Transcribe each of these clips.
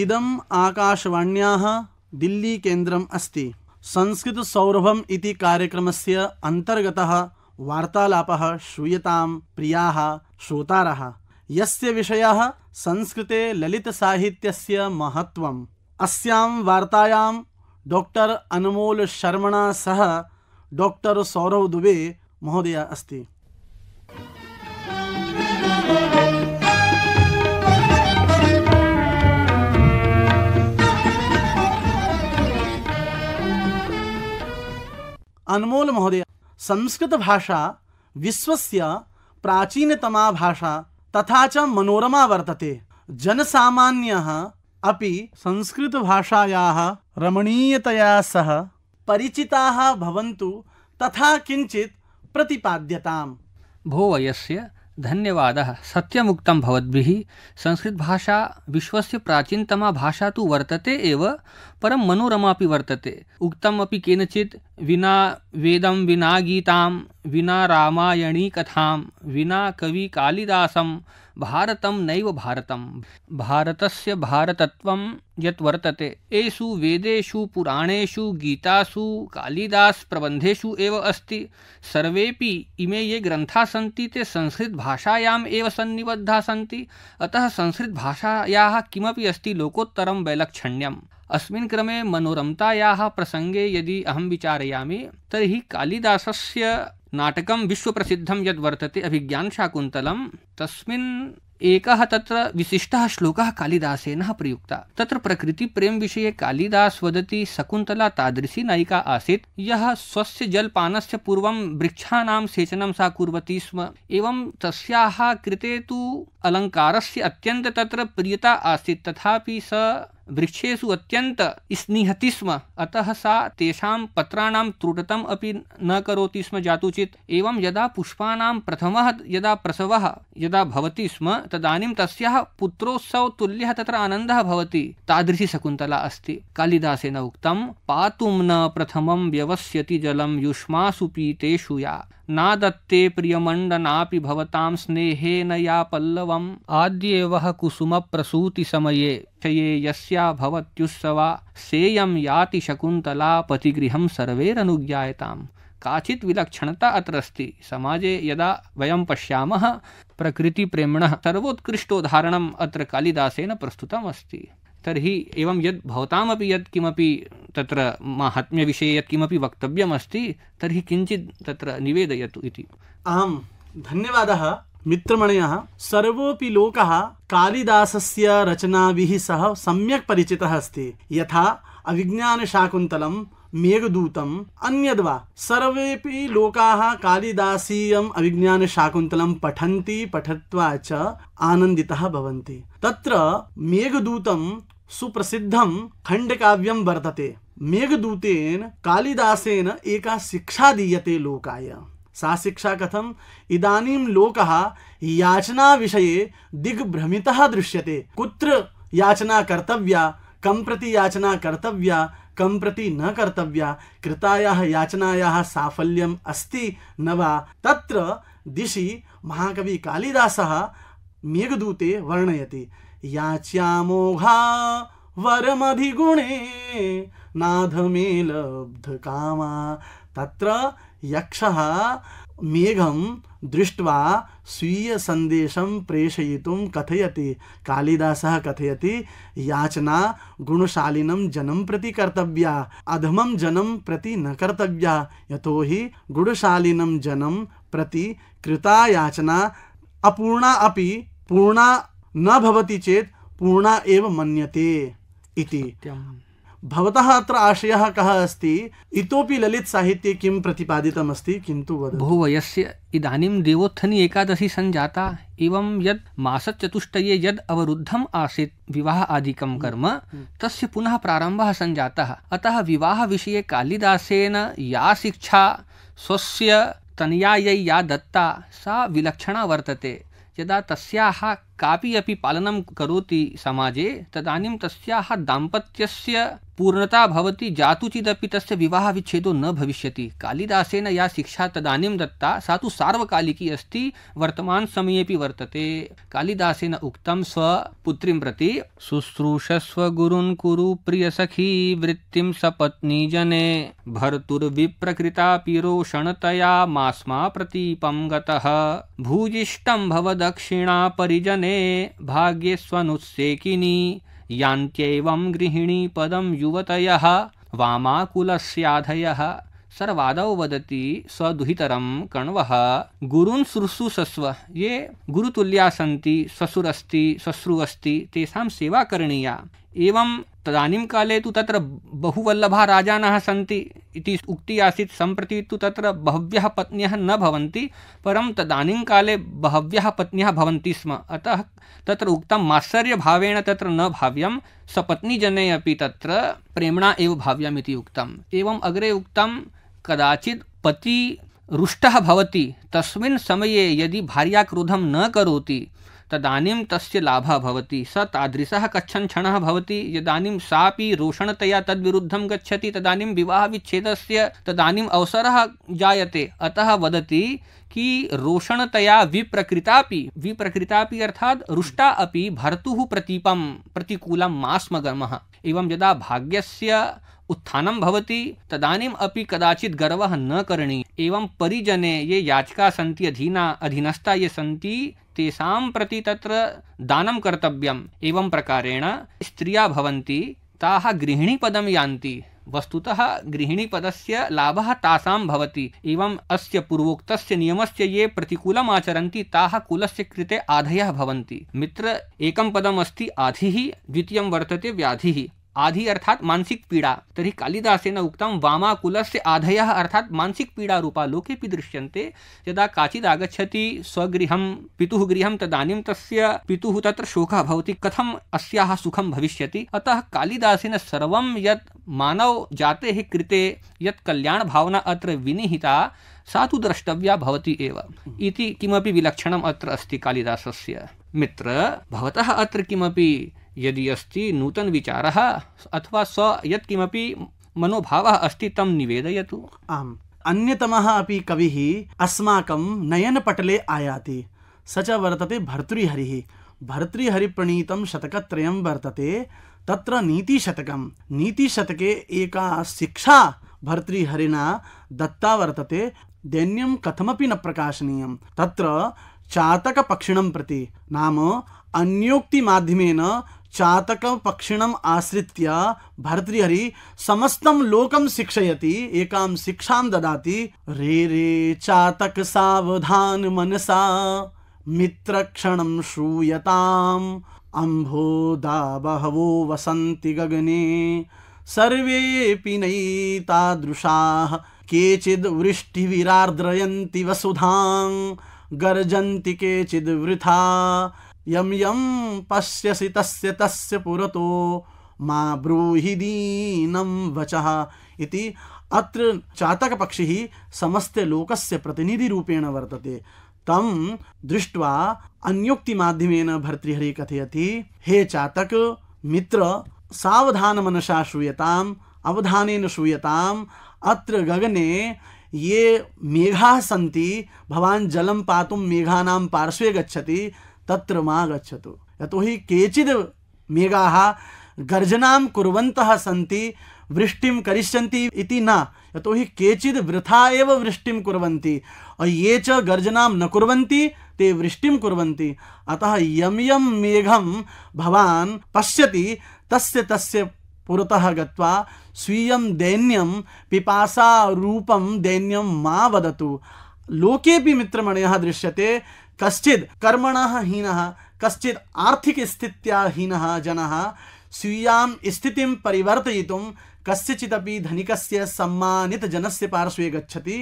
इदम् आकाशवाण्याः दिल्लीकेन्द्रम् अस्ति संस्कृतसौरभम् इति कार्यक्रमस्य अन्तर्गतः वार्तालापः श्रूयतां प्रियाः श्रोतारः यस्य विषयः संस्कृते ललितसाहित्यस्य महत्त्वम् अस्यां वार्तायां डॉक्टर अनमोलशर्मणा सह डॉक्टर सौरव दुबे महोदय अस्ति अनमोल महोदय संस्कृत भाषा विश्व प्राचीनतमा भाषा तथा च मनोरमा वर्तते जनसामान्यः अपि भाषाया रमणीयतया सह परिचिताः भवन्तु तथा किञ्चित् प्रतिपाद्यताम् भो वयस्य धन्यवादः सत्यमुक्तं भवद्भिः संस्कृतभाषा विश्वस्य प्राचीनतमा भाषा तु वर्तते एव परम मनोरमा वर्तते उक्तम अपि केनचित् विना वेदम विना गीतां विना रामायणी कथां विना कविकालिदासं भारत नैव भारत भारतस्य भारतत्वं यत् वर्तते एषु वेदेषु पुराणेषु गीतासु कालिदासप्रबन्धेषु एव अस्ति सर्वेपि इमे ये ग्रंथ सन्ति ते भाषायाम एव सन्निबद्धाः सन्ति अतः संस्कृतभाषायाः किमपि अस्ति लोकोत्तरं वैलक्षण्यम् अस्मिन् क्रमे मनोरमतायाः प्रसङ्गे यदि अहं विचारयामि तर्हि कालिदासस्य नाटकं विश्वप्रसिद्धं यद्वर्तते अभिज्ञानशाकुन्तलं तस्मिन् एकः तत्र विशिष्टः श्लोकः कालिदासेन प्रयुक्तः तत्र प्रकृतिप्रेमविषये कालिदास वदति शकुन्तला तादृशी नायिका आसीत् यः स्वस्य जलपानस्य पूर्वं वृक्षाणां सेचनं सा कुर्वती स्म एवं तस्याः कृते तु अलङ्कारस्य अत्यन्त तत्र प्रियता आसीत् तथापि स वृक्षेषु अत्यंत स्निहति स्म अतः सा तेषां पत्राणां त्रुटतम अपि न करोति स्म जातुचित् एवं यदा पुष्पाणां प्रथमः यदा प्रसवः यदा भवति स्म तदानीं तस्याः पुत्रोत्सवतुल्यः तत्र आनन्दः भवति तादृशी शकुन्तला अस्ति कालिदासेन उक्तं पातुं न प्रथमं व्यवस्यति जलं युष्मासु पीतेषु या नादत्ते प्रियमण्डनापि भवतां स्नेहेन या पल्लवम् आद्येवः कुसुमप्रसूतिसमये निश्चये यस्या भवत्युत्सवा सेयं याति शकुन्तला पतिगृहं सर्वैरनुज्ञायताम् काचित् विलक्षणता अत्र अस्ति समाजे यदा वयं पश्यामः प्रकृतिप्रेम्णः सर्वोत्कृष्टोदाहरणम् अत्र कालिदासेन प्रस्तुतम् अस्ति तर्हि एवं यद् भवतामपि यत् किमपि तत्र माहात्म्यविषये यत् किमपि वक्तव्यमस्ति तर्हि किञ्चित् तत्र निवेदयतु इति आं धन्यवादः मित्रमणयः सर्वोऽपि लोकः कालिदासस्य रचनाभिः सह सम्यक् परिचितः अस्ति यथा अभिज्ञानशाकुन्तलं मेघदूतम् अन्यद्वा सर्वेऽपि लोकाः कालिदासीयम् अभिज्ञानशाकुन्तलं पठन्ति पठित्वा च आनन्दिताः भवन्ति तत्र मेघदूतं सुप्रसिद्धं खण्डकाव्यं वर्तते मेघदूतेन कालिदासेन एका शिक्षा दीयते लोकाय सा शिक्षा कथम लोक याचना विषय दिग्भ्रमित दृश्यते कुत्र याचना कर्तव्या कं प्रति याचना कर्तव्या कं प्रति न कर्तव्या कृतायाः याचनायाः साफल्यम् अस्ति न वा तत्र दिशि महाकवि कालिदासः मेघदूते वर्णयति याच्यामोघा वरमधिगुणे नाधमे लब्धकामा तत्र यक्ष मेघं दृष्ट्वा सन्देश प्रेषयितुं कथयति कालिदास कथयति याचना गुणशालिनं जनम प्रति कर्तव्या अधम जनम प्रति न कर्तव्या यतोहि गुणशालिनं जनम प्रति कृता याचना अपूर्णा अपि पूर्णा न भवति चेत पूर्णा एव मन्यते इति भवतः अत्र आशयः कः अस्ति इतोपि ललितसाहित्ये किं प्रतिपादितमस्ति किन्तु बहुवयस्य इदानीं देवोत्थनी एकादशी सञ्जाता एवं यद् मासचतुष्टये यद् अवरुद्धम् आसीत् विवाह आदिकं कर्म हम्म, हम्म। तस्य पुनः प्रारम्भः सञ्जातः अतः विवाहविषये कालिदासेन या शिक्षा स्वस्य तनयायै या दत्ता सा विलक्षणा वर्तते यदा तस्याः कापि अपि पालनं करोति समाजे तदानीं तस्याः दाम्पत्यस्य पूर्णता भवति जातुचिदपि तस्य विवाह विच्छेदो न भविष्यति कालिदासेन या शिक्षा तदानीं दत्ता सा तु सार्वकालिकी अस्ति वर्तमानसमयेऽपि वर्तते कालिदासेन उक्तं स्वपुत्रीं प्रति शुश्रूषस्व गुरुन् कुरु प्रियसखी वृत्तिं सपत्नी भर्तुर्विप्रकृतापि रोषणतया मास्मा प्रतीपं गतः भूजिष्टं भवदक्षिणा परिजने भाग्ये स्वनुत्सेकिनी यान्त्येवं गृहिणी पदं युवतयः वामाकुलस्याधयः सर्वादौ वदति स्वदुहितरम कण्वः गुरुन् शुश्रूषस्व ये गुरुतुल्या सन्ति ससुरस्ति सश्रुवस्ति तेषां सेवा करणीया एवं तदानीं काले तो त्र बहुवल्लभा राजानः सी उक्ति आसी संप्रति तो त्र बह्व्यः पत्न नवती भवन्ति परं काले बह्व्यः पत्न भवन्ति स्म अतः त्र उत मात्सर्य मात्सर्यभावेण त्र न भाव्यं सपत्नीजने अपि तत्र प्रेम्णा एव भाव्यम इति एवं अग्रे उक्तं कदाचि पति रुष्ट भवति तस्मिन् समये यदि भार्या क्रोधम न करोति तदनीम तस् लाभ होती स तादृशः कच्छन् क्षण होती यदानीम सापि रोषणतया विरुद्ध गच्छति विच्छेद से तदनीम अवसर जायते अतः वदति कि रोषणतया विप्रकृता विप्रकृता अर्थ रुष्टा अभी भर्तु प्रतीपं प्रतिकूल मा स्मगमः एवं यदा भाग्यस्य उत्थानं भवति तदानीम् अपि कदाचित् गर्वः न करणीयः एवं परिजने ये याचिका सन्ति अधीना अधीनस्ता ये सन्ति तेषां प्रति तत्र दानं कर्तव्यम् एवं प्रकारेण स्त्रिया भवन्ति ताः गृहिणीपदं यान्ति वस्तुतः गृहिणीपदस्य लाभः तासां भवति एवम् अस्य पूर्वोक्तस्य नियमस्य ये प्रतिकूलम् आचरन्ति ताः कुलस्य कृते आधयः भवन्ति मित्र एकं पदम् अस्ति आधिः द्वितीयं वर्तते व्याधिः आधी अर्थात मानसिक पीड़ा तरी कालिदासेन उक्तम वामाकुलस्य आधय अर्थात मानसिक पीड़ा रूपा दृश्य दृश्यन्ते यदा काचिदागछति स्वगृह पिता गृह तदनीम तस्य पिता तत्र शोक भवति कथम् अस्याः सुखं भविष्यति अतः कालिदासेन सर्वं यत् मानव जातेः कृते कल्याण भावना अत्र विनिहिता सा तो द्रष्टव्या भवति एव इति किमपि विलक्षणम् अत्र अस्ति कालिदासस्य मित्र भवतः अत्र किमपि यदि अस्ति नूतन विचार अथवा स्व यत्किमपि मनोभावः अस्ति तं निवेदयतु आम् अन्यतमः अपि कविः अस्माकं नयनपटले आयाति स च वर्तते भर्तृहरिः भर्तृहरिप्रणीतं शतकत्रयं वर्तते तत्र नीतिशतकं नीतिशतके एका शिक्षा भर्तृहरिणा दत्ता वर्तते दैन्यं कथमपि न प्रकाशनीयं तत्र चातकपक्षिणं प्रति नाम अन्योक्तिमाध्यमेन चातकपक्षिणम् आश्रित्य भर्तृहरि समस्तं लोकं शिक्षयति एकां शिक्षां ददाति रे रे चातक सावधान मनसा मित्रक्षणं श्रूयताम् अम्भोदा बहवो वसन्ति गगने सर्वेऽपि नैतादृशाः केचिद् वृष्टिविरार्द्रयन्ति वसुधाम् गर्जन्ति केचिद्वृथा यं यं पश्यसि तस्य तस्य पुरतो मा ब्रूहि दीनं वचः इति अत्र चातकपक्षिः समस्तलोकस्य प्रतिनिधिरूपेण वर्तते तं दृष्ट्वा अन्योक्तिमाध्यमेन भर्तृहरिः कथयति हे चातक मित्र सावधानमनसा श्रूयताम् अवधानेन श्रूयताम् अत्र गगने ये मेघा सन्ति भवान जलम पातुम मेघानाम पार्श्वे गच्छति तत्र मा गच्छतु यतोहि केचिद् मेघाः गर्जनां कुर्वन्तः सन्ति वृष्टिं करिष्यन्ति इति न यतोहि केचिद् वृथा एव वृष्टिं कुर्वन्ति और ये च गर्जनां न कुर्वन्ति ते वृष्टिं कुर्वन्ति अतः यम यम मेघं भवान् पश्यति तस्य तस्य पुरतः गत्वा स्वीयं दैन्यं रूपं दैन्यं मा वदतु लोकेपि मित्रमणयः दृश्यते कश्चित् कर्मणः हीनः कश्चित् आर्थिकस्थित्या हीनः जनः स्वीयां स्थितिं परिवर्तयितुं कस्यचिदपि धनिकस्य सम्मानितजनस्य पार्श्वे गच्छति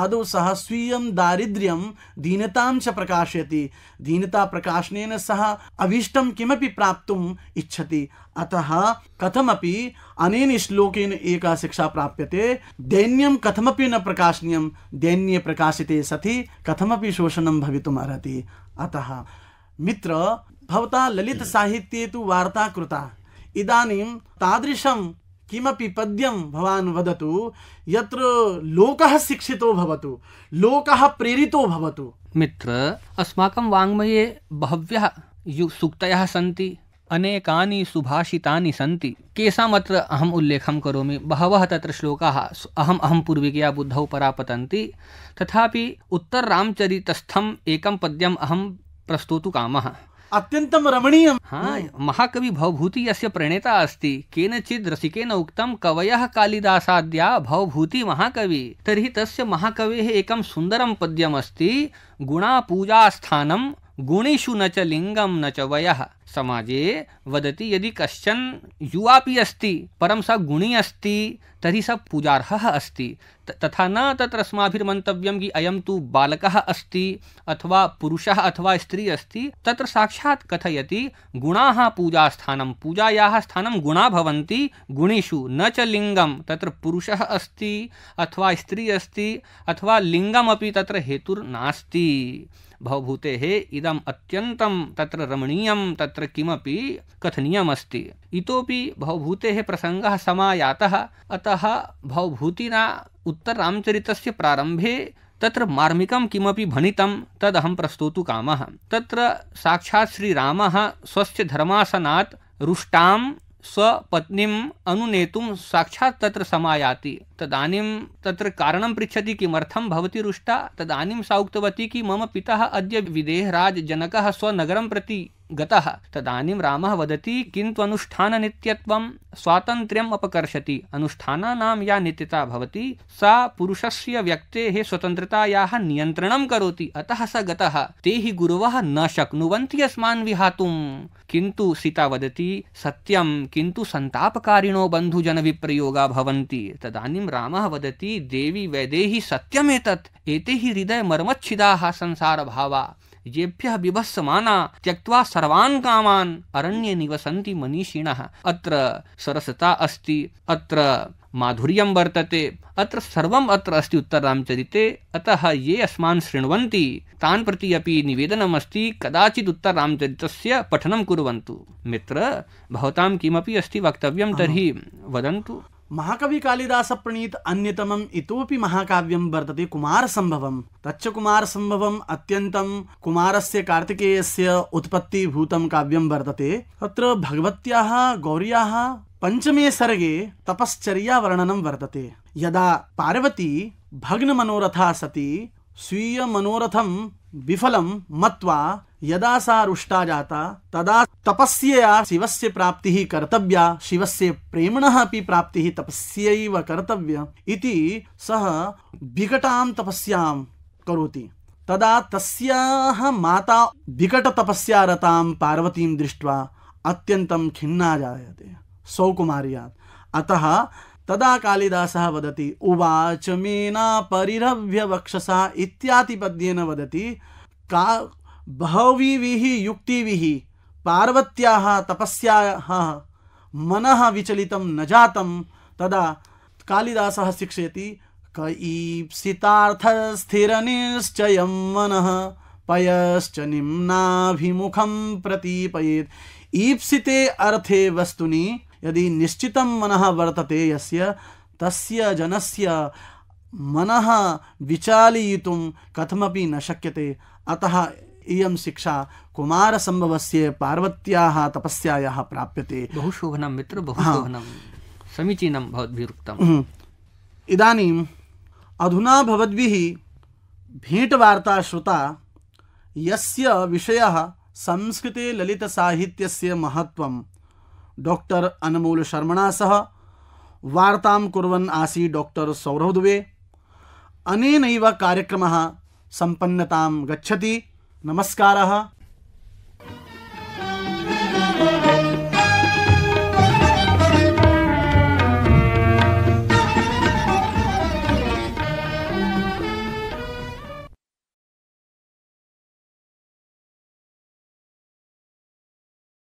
आदौ सः स्वीयं दारिद्र्यं दीनतां च प्रकाशयति दीनताप्रकाशनेन सः अभीष्टं किमपि प्राप्तुम् इच्छति अतः कथमपि अनेन श्लोकेन एका शिक्षा प्राप्यते दैन्यं कथमपि न प्रकाशनीयं दैन्ये प्रकाशिते सति कथमपि शोषणं भवितुम् अर्हति अतः मित्र भवता ललितसाहित्ये तु वार्ता कृता इदानीं तादृशं किमपि पद्यं भवान् वदतु यत्र लोकः शिक्षितो भवतु लोकः प्रेरितो भवतु मित्र अस्माकं वाङ्मये बह्व्यः सूक्तयः सन्ति अनेकानि सुभाषितानि सन्ति केषाम् अत्र अहम् उल्लेखं करोमि बहवः तत्र श्लोकाः अहम् अहं पूर्विकया बुद्धौ परापतन्ति तथापि उत्तररामचरितस्थम् एकं पद्यम् अहं प्रस्तोतु कामः अत्यंत रमणीय हाँ महाकवि भवभूति यस्य प्रणेता अस्त केनचिद् रसिकेन उक्त कवय कालिदाद्या भवभूति महाकवि तर्हि तस्य महाकवेः एकं सुन्दरं पद्यमस्ति गुणापूजास्थानं गुणेशु न च लिङ्गं न च वयः समाजे वदति यदि कश्चन युवापि अस्ति परम सः गुणी अस्ति तरी सः पूजारह अस्ति तथा न तत्र अस्माभिर्मन्तव्यं कि अयम तु बालक अस्ति अथवा पुरुष अथवा स्त्री अस्ति तत्र साक्षात् कथयति गुणाः पूजास्थानं पूजाया स्थानं गुणा भवन्ति गुणेषु न च लिङ्गं तत्र पुरुषः अस्ति अथवा स्त्री अस्ति अथवा लिङ्गमपि तत्र हेतुर्नास्ति भवभूते हे इदम अत्यंतम तत्र रमणीयं तत्र किमपि कथनीयम अस्ति इतोपि भवभूते हे प्रसंग समायातः अतः भवभूतिना उत्तर रामचरितस्य प्रारंभे तत्र मार्मिकं किमपि भणितं तदहं प्रस्तोतु कामः तत्र साक्षात् श्रीरामः स्वस्य धर्मासनात् रुष्टां स्वत्नी अनुनेतुं साक्षात् तत्र समायाति तदानीं तत्र कारण पृछति किमर्थं भवती रुष्टा तदानीं सा उक्तवती कि मम पिता अद्य विदेहराज जनक स्वनगरं प्रति गतः तदानीं रामः वदति किन्तु अनुष्ठाननित्यत्वं स्वातन्त्र्यम् अपकर्षति अनुष्ठानानां या नित्यता भवति सा पुरुषस्य व्यक्तेः स्वतन्त्रतायाः नियन्त्रणं करोति अतः स गतः ते हि गुरवः न शक्नुवन्ति अस्मान् विहातुं किन्तु सीता वदति सत्यं किन्तु सन्तापकारिणो बन्धुजनविप्रयोगा भवन्ति तदानीं रामः वदति देवी वैदेहि सत्यमेतत् एते हि हृदयमर्मच्छिदाः संसारभावा येभ्यः विभस्मना त्यक्त्वा सर्वान् कामान् अरण्य निवसन्ति मनीषिण अत्र सरसता अस्ति अत्र माधुर्य वर्तते अत्र सर्वम अत्र अस्ति उत्तररामचरिते अतः ये अस्मान् श्रृण्वन्ति तान् प्रति अपि निवेदनम् अस्ति कदाचित् उत्तररामचरितस्य पठनं कुर्वन्तु मित्र भवतां किमपि अस्ति वक्तव्यं तर्हि वदन्तु महाकविकालिदासप्रणीत अन्यतमम् इतोपि महाकाव्यं वर्तते कुमारसम्भवं तच्च कुमारसम्भवम् अत्यन्तं कुमारस्य कार्तिकेयस्य उत्पत्तिभूतं काव्यं वर्तते तत्र भगवत्याः गौर्याः पञ्चमे सर्गे तपश्चर्यावर्णनं वर्तते यदा पार्वती भग्नमनोरथा सती स्वीयमनोरथं विफलम मत्वा यदा सा रुष्टा जाता तदा तपस्या शिवस्य प्राप्ति कर्तव्या शिवस्य प्रेमण अपि प्राप्ति तपस्व कर्तव्य इति सः विकटां तपस्यां करोति तदा तस्याः माता विकटतपस्यारतां पार्वतीं दृष्ट्वा अत्यन्तं खिन्ना जायते सौकुमार्यात् अतः तदा कालिदासः वदति उवाच मीना परिरभ्य वक्षसा इत्यादिपद्येन वदति का बहविभिः युक्तिभिः पार्वत्याः तपस्याः मनः विचलितं न जातं तदा कालिदासः शिक्षयति कईप्सितार्थस्थिरनिश्चयं मनः पयश्च निम्नाभिमुखं प्रतीपयेत् ईप्सिते अर्थे वस्तुनि यदि निश्चितं मन वर्तते यस्य तस्य जनस्य मनः विचालयितुं कथमपि न शक्यते अतः इयं शिक्षा कुमारसम्भवस्य पार्वत्याः तपस्यायाः प्राप्यते बहु शोभनं मित्र बहु हाँ। शोभनं समीचीनं भवद्भिः उक्तम् हम्म। इदानीम् अधुना भवद्भिः भेंटवार्ता श्रुता यस्य विषयः संस्कृते ललितसाहित्यस्य महत्व अनमोल शर्मणा सह वार्ता कुरन आसी डॉक्टर् सौरव दुबे अनेनैव कार्यक्रम संपन्नता गच्छति नमस्कारः